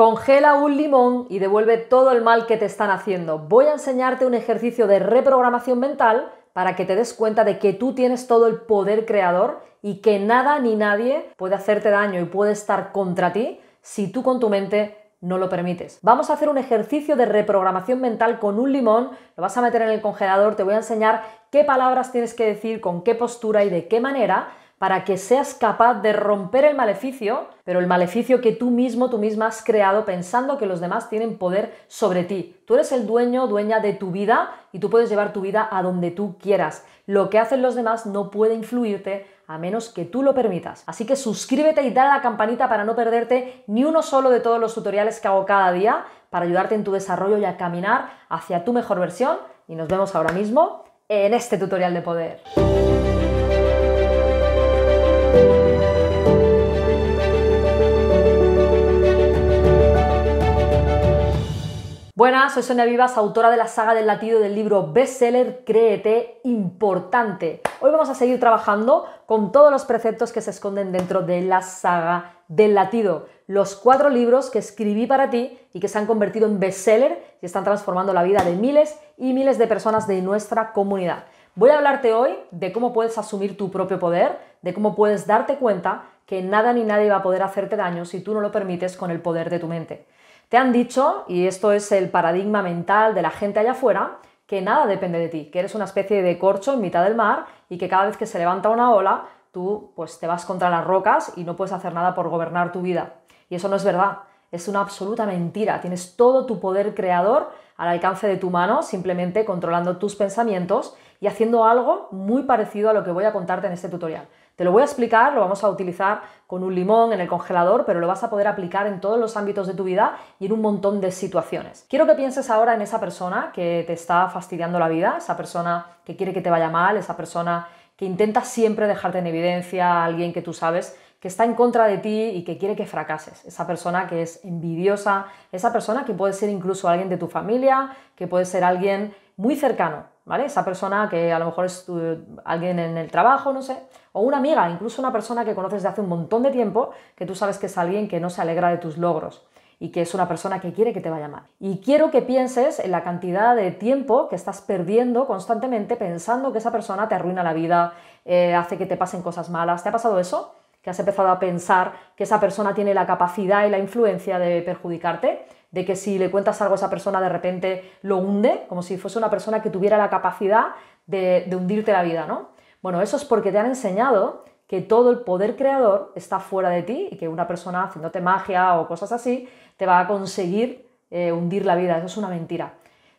Congela un limón y devuelve todo el mal que te están haciendo. Voy a enseñarte un ejercicio de reprogramación mental para que te des cuenta de que tú tienes todo el poder creador y que nada ni nadie puede hacerte daño y puede estar contra ti si tú con tu mente no lo permites. Vamos a hacer un ejercicio de reprogramación mental con un limón, lo vas a meter en el congelador, te voy a enseñar qué palabras tienes que decir, con qué postura y de qué manera para que seas capaz de romper el maleficio, pero el maleficio que tú mismo, tú misma has creado pensando que los demás tienen poder sobre ti. Tú eres el dueño, dueña de tu vida y tú puedes llevar tu vida a donde tú quieras. Lo que hacen los demás no puede influirte a menos que tú lo permitas. Así que suscríbete y dale a la campanita para no perderte ni uno solo de todos los tutoriales que hago cada día para ayudarte en tu desarrollo y a caminar hacia tu mejor versión. Y nos vemos ahora mismo en este tutorial de poder. Buenas, soy Sonia Vivas, autora de la saga del latido del libro bestseller Créete Importante. Hoy vamos a seguir trabajando con todos los preceptos que se esconden dentro de la saga del latido, los cuatro libros que escribí para ti y que se han convertido en bestseller y están transformando la vida de miles y miles de personas de nuestra comunidad. Voy a hablarte hoy de cómo puedes asumir tu propio poder, de cómo puedes darte cuenta que nada ni nadie va a poder hacerte daño si tú no lo permites con el poder de tu mente. Te han dicho, y esto es el paradigma mental de la gente allá afuera, que nada depende de ti, que eres una especie de corcho en mitad del mar y que cada vez que se levanta una ola, tú pues te vas contra las rocas y no puedes hacer nada por gobernar tu vida. Y eso no es verdad, es una absoluta mentira. Tienes todo tu poder creador al alcance de tu mano, simplemente controlando tus pensamientos y haciendo algo muy parecido a lo que voy a contarte en este tutorial. Te lo voy a explicar, lo vamos a utilizar con un limón en el congelador, pero lo vas a poder aplicar en todos los ámbitos de tu vida y en un montón de situaciones. Quiero que pienses ahora en esa persona que te está fastidiando la vida, esa persona que quiere que te vaya mal, esa persona que intenta siempre dejarte en evidencia a alguien que tú sabes que está en contra de ti y que quiere que fracases. Esa persona que es envidiosa, esa persona que puede ser incluso alguien de tu familia, que puede ser alguien muy cercano. Esa persona que a lo mejor es alguien en el trabajo, no sé, o una amiga, incluso una persona que conoces de hace un montón de tiempo, que tú sabes que es alguien que no se alegra de tus logros y que es una persona que quiere que te vaya mal. Y quiero que pienses en la cantidad de tiempo que estás perdiendo constantemente pensando que esa persona te arruina la vida, eh, hace que te pasen cosas malas. ¿Te ha pasado eso? que has empezado a pensar que esa persona tiene la capacidad y la influencia de perjudicarte, de que si le cuentas algo a esa persona de repente lo hunde, como si fuese una persona que tuviera la capacidad de, hundirte la vida, ¿no? Bueno, eso es porque te han enseñado que todo el poder creador está fuera de ti y que una persona haciéndote magia o cosas así te va a conseguir eh, hundir la vida. Eso es una mentira.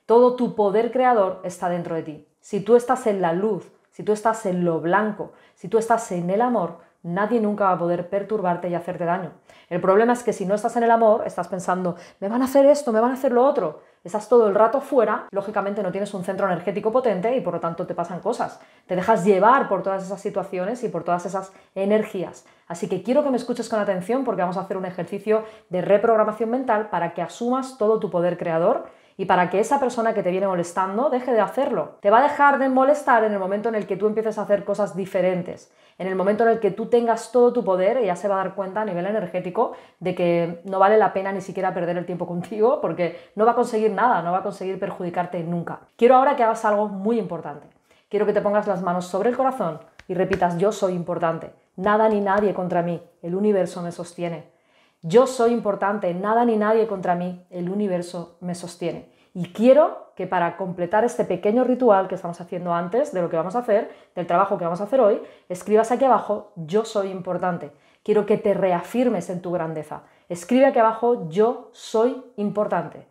Todo tu poder creador está dentro de ti. Si tú estás en la luz, si tú estás en lo blanco, si tú estás en el amor, Nadie nunca va a poder perturbarte y hacerte daño. El problema es que si no estás en el amor, estás pensando, me van a hacer esto, me van a hacer lo otro. Estás todo el rato fuera, lógicamente no tienes un centro energético potente y por lo tanto te pasan cosas. Te dejas llevar por todas esas situaciones y por todas esas energías. Así que quiero que me escuches con atención porque vamos a hacer un ejercicio de reprogramación mental para que asumas todo tu poder creador y para que esa persona que te viene molestando deje de hacerlo. Te va a dejar de molestar en el momento en el que tú empieces a hacer cosas diferentes, en el momento en el que tú tengas todo tu poder, ella se va a dar cuenta a nivel energético de que no vale la pena ni siquiera perder el tiempo contigo porque no va a conseguir nada, no va a conseguir perjudicarte nunca. Quiero ahora que hagas algo muy importante. Quiero que te pongas las manos sobre el corazón y repitas yo soy importante. Nada ni nadie contra mí. El universo me sostiene. Yo soy importante, nada ni nadie contra mí, el universo me sostiene. Y quiero que para completar este pequeño ritual que estamos haciendo antes de lo que vamos a hacer, del trabajo que vamos a hacer hoy, escribas aquí abajo, yo soy importante. Quiero que te reafirmes en tu grandeza. Escribe aquí abajo, yo soy importante.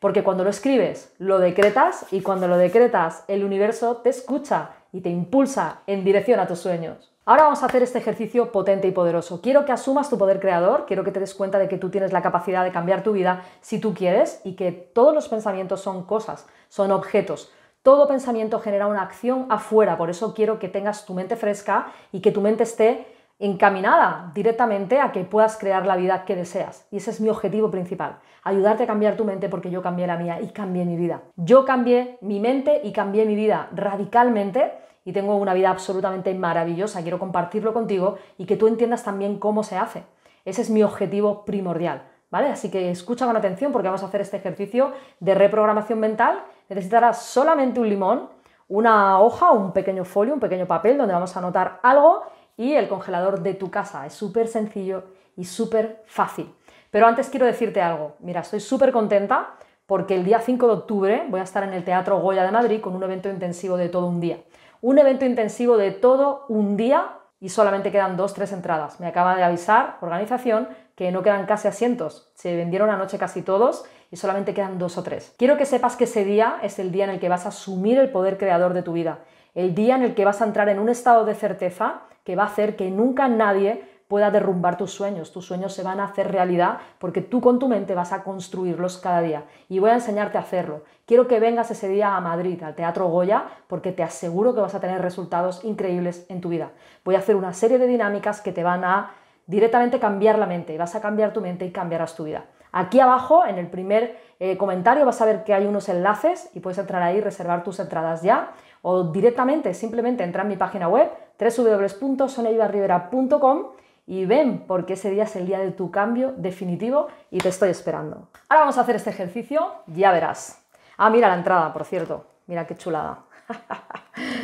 Porque cuando lo escribes, lo decretas y cuando lo decretas, el universo te escucha y te impulsa en dirección a tus sueños. Ahora vamos a hacer este ejercicio potente y poderoso. Quiero que asumas tu poder creador, quiero que te des cuenta de que tú tienes la capacidad de cambiar tu vida si tú quieres y que todos los pensamientos son cosas, son objetos. Todo pensamiento genera una acción afuera, por eso quiero que tengas tu mente fresca y que tu mente esté encaminada directamente a que puedas crear la vida que deseas. Y ese es mi objetivo principal, ayudarte a cambiar tu mente porque yo cambié la mía y cambié mi vida. Yo cambié mi mente y cambié mi vida radicalmente y tengo una vida absolutamente maravillosa. Quiero compartirlo contigo y que tú entiendas también cómo se hace. Ese es mi objetivo primordial, ¿vale? Así que escucha con atención porque vamos a hacer este ejercicio de reprogramación mental. Necesitarás solamente un limón, una hoja, un pequeño folio, un pequeño papel donde vamos a anotar algo y el congelador de tu casa. Es súper sencillo y súper fácil. Pero antes quiero decirte algo. Mira, estoy súper contenta porque el día 5 de octubre voy a estar en el Teatro Goya de Madrid con un evento intensivo de todo un día. Un evento intensivo de todo un día y solamente quedan dos, tres entradas. Me acaba de avisar, organización, que no quedan casi asientos. Se vendieron anoche casi todos y solamente quedan dos o tres. Quiero que sepas que ese día es el día en el que vas a asumir el poder creador de tu vida. El día en el que vas a entrar en un estado de certeza que va a hacer que nunca nadie pueda derrumbar tus sueños. Tus sueños se van a hacer realidad porque tú con tu mente vas a construirlos cada día. Y voy a enseñarte a hacerlo. Quiero que vengas ese día a Madrid, al Teatro Goya, porque te aseguro que vas a tener resultados increíbles en tu vida. Voy a hacer una serie de dinámicas que te van a directamente cambiar la mente. Vas a cambiar tu mente y cambiarás tu vida. Aquí abajo, en el primer eh, comentario, vas a ver que hay unos enlaces y puedes entrar ahí y reservar tus entradas ya. O directamente, simplemente entrar en mi página web www.soneibarrivera.com y ven porque ese día es el día de tu cambio definitivo y te estoy esperando. Ahora vamos a hacer este ejercicio, ya verás. Ah, mira la entrada, por cierto, mira qué chulada.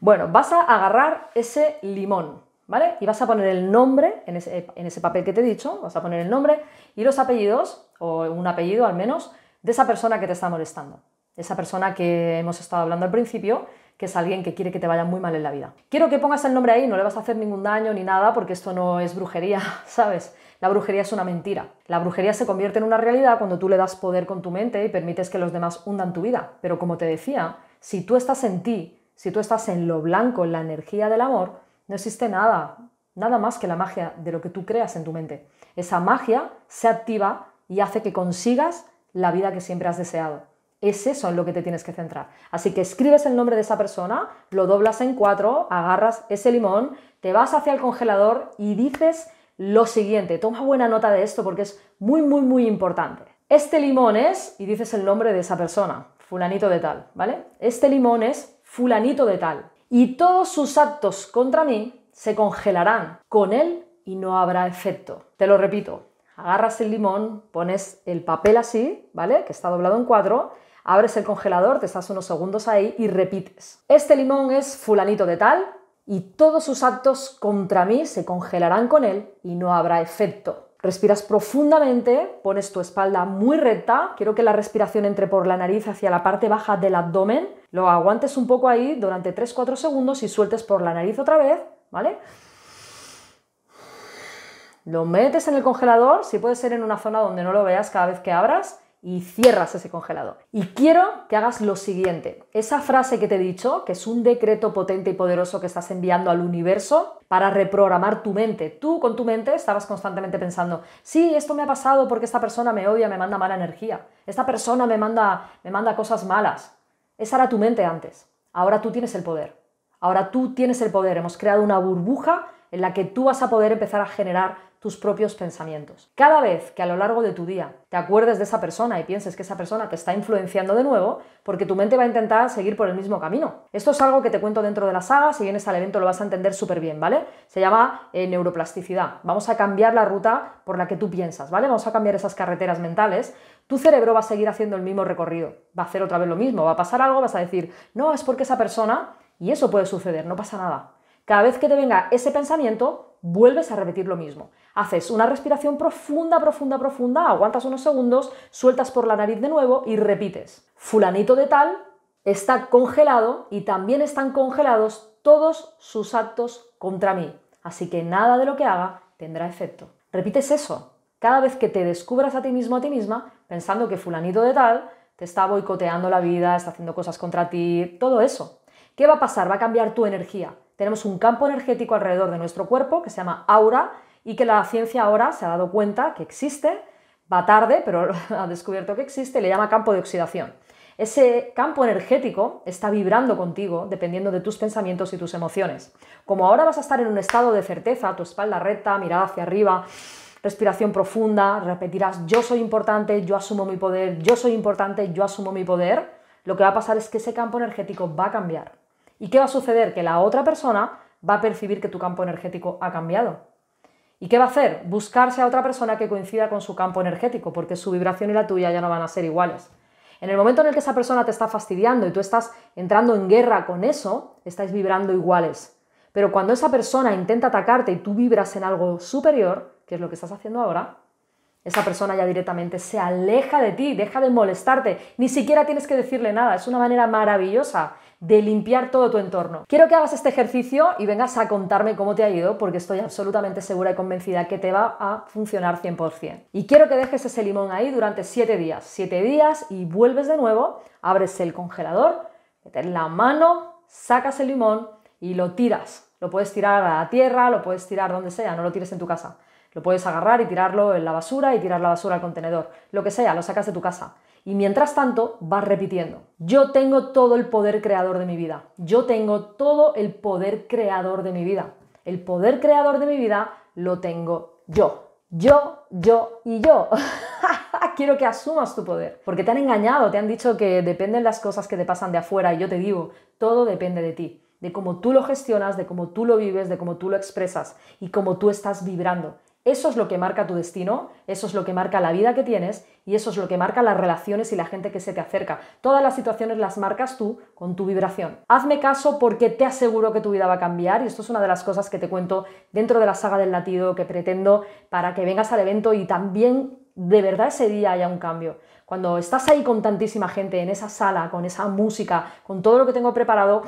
bueno, vas a agarrar ese limón, ¿vale? Y vas a poner el nombre en ese, papel que te he dicho, vas a poner el nombre y los apellidos, o un apellido al menos, de esa persona que te está molestando. Esa persona que hemos estado hablando al principio, que es alguien que quiere que te vaya muy mal en la vida. Quiero que pongas el nombre ahí, no le vas a hacer ningún daño ni nada porque esto no es brujería, ¿sabes? La brujería es una mentira. La brujería se convierte en una realidad cuando tú le das poder con tu mente y permites que los demás hundan tu vida. Pero como te decía, si tú estás en ti, si tú estás en lo blanco, en la energía del amor, no existe nada, nada más que la magia de lo que tú creas en tu mente. Esa magia se activa y hace que consigas la vida que siempre has deseado. Es eso en lo que te tienes que centrar. Así que escribes el nombre de esa persona, lo doblas en cuatro, agarras ese limón, te vas hacia el congelador y dices lo siguiente. Toma buena nota de esto porque es muy, muy, muy importante. Este limón es, y dices el nombre de esa persona, fulanito de tal, ¿vale? Este limón es fulanito de tal. Y todos sus actos contra mí se congelarán con él y no habrá efecto. Te lo repito, agarras el limón, pones el papel así, ¿vale? Que está doblado en cuatro, abres el congelador, te estás unos segundos ahí y repites. Este limón es fulanito de tal y todos sus actos contra mí se congelarán con él y no habrá efecto. Respiras profundamente, pones tu espalda muy recta, quiero que la respiración entre por la nariz hacia la parte baja del abdomen, lo aguantes un poco ahí durante 3-4 segundos y sueltes por la nariz otra vez, ¿vale? Lo metes en el congelador, si puede ser en una zona donde no lo veas cada vez que abras, y cierras ese congelador. Y quiero que hagas lo siguiente. Esa frase que te he dicho, que es un decreto potente y poderoso que estás enviando al universo para reprogramar tu mente. Tú con tu mente estabas constantemente pensando, sí, esto me ha pasado porque esta persona me odia, me manda mala energía. Esta persona me manda, me manda cosas malas. Esa era tu mente antes. Ahora tú tienes el poder. Ahora tú tienes el poder. Hemos creado una burbuja en la que tú vas a poder empezar a generar tus propios pensamientos. Cada vez que a lo largo de tu día te acuerdes de esa persona y pienses que esa persona te está influenciando de nuevo, porque tu mente va a intentar seguir por el mismo camino. Esto es algo que te cuento dentro de la saga, si vienes este al evento lo vas a entender súper bien, ¿vale? Se llama eh, neuroplasticidad. Vamos a cambiar la ruta por la que tú piensas, ¿vale? Vamos a cambiar esas carreteras mentales tu cerebro va a seguir haciendo el mismo recorrido, va a hacer otra vez lo mismo, va a pasar algo, vas a decir, no, es porque esa persona, y eso puede suceder, no pasa nada. Cada vez que te venga ese pensamiento, vuelves a repetir lo mismo. Haces una respiración profunda, profunda, profunda, aguantas unos segundos, sueltas por la nariz de nuevo y repites. Fulanito de tal está congelado y también están congelados todos sus actos contra mí. Así que nada de lo que haga tendrá efecto. Repites eso. Cada vez que te descubras a ti mismo, a ti misma, pensando que fulanito de tal te está boicoteando la vida, está haciendo cosas contra ti, todo eso. ¿Qué va a pasar? Va a cambiar tu energía. Tenemos un campo energético alrededor de nuestro cuerpo que se llama aura y que la ciencia ahora se ha dado cuenta que existe, va tarde, pero ha descubierto que existe, le llama campo de oxidación. Ese campo energético está vibrando contigo dependiendo de tus pensamientos y tus emociones. Como ahora vas a estar en un estado de certeza, tu espalda recta, mirada hacia arriba, respiración profunda, repetirás yo soy importante, yo asumo mi poder, yo soy importante, yo asumo mi poder, lo que va a pasar es que ese campo energético va a cambiar. ¿Y qué va a suceder? Que la otra persona va a percibir que tu campo energético ha cambiado. ¿Y qué va a hacer? Buscarse a otra persona que coincida con su campo energético, porque su vibración y la tuya ya no van a ser iguales. En el momento en el que esa persona te está fastidiando y tú estás entrando en guerra con eso, estáis vibrando iguales. Pero cuando esa persona intenta atacarte y tú vibras en algo superior, que es lo que estás haciendo ahora, esa persona ya directamente se aleja de ti, deja de molestarte, ni siquiera tienes que decirle nada, es una manera maravillosa de limpiar todo tu entorno. Quiero que hagas este ejercicio y vengas a contarme cómo te ha ido, porque estoy absolutamente segura y convencida que te va a funcionar 100%. Y quiero que dejes ese limón ahí durante 7 días. 7 días y vuelves de nuevo, abres el congelador, metes la mano, sacas el limón y lo tiras. Lo puedes tirar a la tierra, lo puedes tirar donde sea, no lo tires en tu casa. Lo puedes agarrar y tirarlo en la basura y tirar la basura al contenedor, lo que sea, lo sacas de tu casa. Y mientras tanto, vas repitiendo, yo tengo todo el poder creador de mi vida, yo tengo todo el poder creador de mi vida, el poder creador de mi vida lo tengo yo, yo, yo y yo. Quiero que asumas tu poder, porque te han engañado, te han dicho que dependen las cosas que te pasan de afuera y yo te digo, todo depende de ti, de cómo tú lo gestionas, de cómo tú lo vives, de cómo tú lo expresas y cómo tú estás vibrando. Eso es lo que marca tu destino, eso es lo que marca la vida que tienes y eso es lo que marca las relaciones y la gente que se te acerca. Todas las situaciones las marcas tú con tu vibración. Hazme caso porque te aseguro que tu vida va a cambiar y esto es una de las cosas que te cuento dentro de la saga del latido que pretendo para que vengas al evento y también de verdad ese día haya un cambio. Cuando estás ahí con tantísima gente, en esa sala, con esa música, con todo lo que tengo preparado,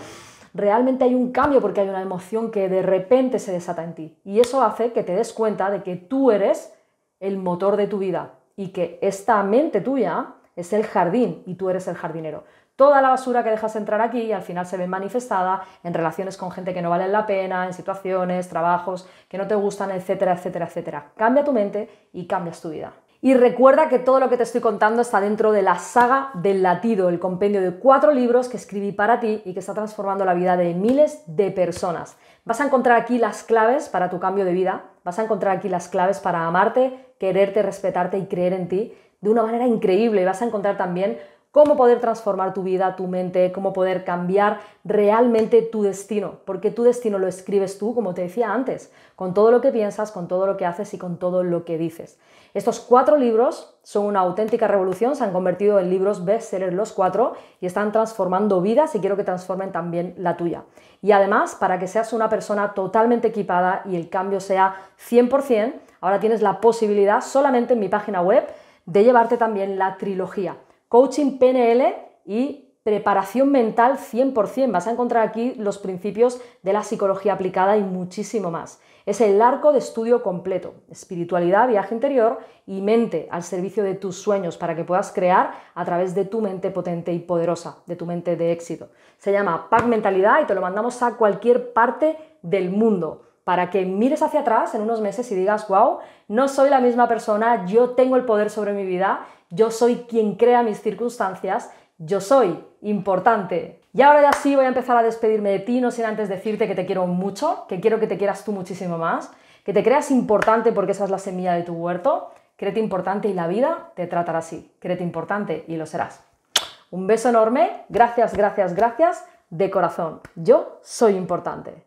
realmente hay un cambio porque hay una emoción que de repente se desata en ti. Y eso hace que te des cuenta de que tú eres el motor de tu vida y que esta mente tuya es el jardín y tú eres el jardinero. Toda la basura que dejas entrar aquí al final se ve manifestada en relaciones con gente que no valen la pena, en situaciones, trabajos que no te gustan, etcétera, etcétera, etcétera. Cambia tu mente y cambias tu vida. Y recuerda que todo lo que te estoy contando está dentro de la saga del latido, el compendio de cuatro libros que escribí para ti y que está transformando la vida de miles de personas. Vas a encontrar aquí las claves para tu cambio de vida, vas a encontrar aquí las claves para amarte, quererte, respetarte y creer en ti de una manera increíble. Y vas a encontrar también cómo poder transformar tu vida, tu mente, cómo poder cambiar realmente tu destino, porque tu destino lo escribes tú, como te decía antes, con todo lo que piensas, con todo lo que haces y con todo lo que dices. Estos cuatro libros son una auténtica revolución, se han convertido en libros bestsellers los cuatro y están transformando vidas y quiero que transformen también la tuya. Y además, para que seas una persona totalmente equipada y el cambio sea 100%, ahora tienes la posibilidad solamente en mi página web de llevarte también la trilogía coaching PNL y preparación mental 100%. Vas a encontrar aquí los principios de la psicología aplicada y muchísimo más. Es el arco de estudio completo, espiritualidad, viaje interior y mente al servicio de tus sueños para que puedas crear a través de tu mente potente y poderosa, de tu mente de éxito. Se llama Pack Mentalidad y te lo mandamos a cualquier parte del mundo para que mires hacia atrás en unos meses y digas, wow, no soy la misma persona, yo tengo el poder sobre mi vida, yo soy quien crea mis circunstancias, yo soy importante. Y ahora ya sí voy a empezar a despedirme de ti, no sin antes decirte que te quiero mucho, que quiero que te quieras tú muchísimo más, que te creas importante porque esa es la semilla de tu huerto, créete importante y la vida te tratará así, créete importante y lo serás. Un beso enorme, gracias, gracias, gracias de corazón. Yo soy importante.